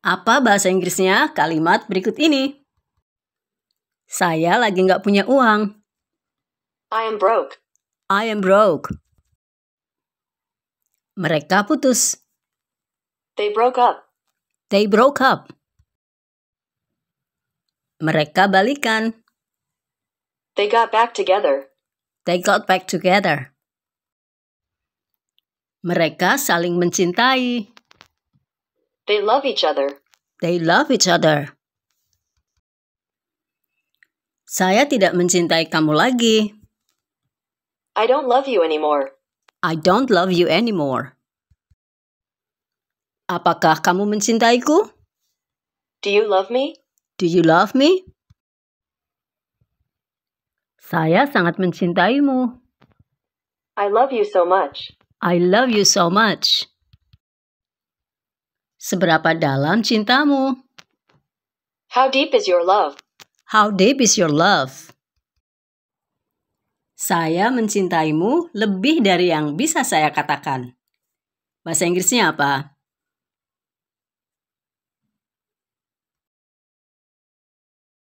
Apa bahasa Inggrisnya kalimat berikut ini? Saya lagi nggak punya uang. I am broke. I am broke. Mereka putus. They broke up. They broke up. Mereka balikan. They got back together. They got back together. Mereka saling mencintai. They love each other. They love each other. Saya tidak mencintai kamu lagi. I don't love you anymore. I don't love you anymore. Apakah kamu mencintaiku? Do you love me? Do you love me? Saya sangat mencintaimu. I love you so much. I love you so much. Seberapa dalam cintamu? How deep is your love? How deep is your love? Saya mencintaimu lebih dari yang bisa saya katakan. Bahasa Inggrisnya apa?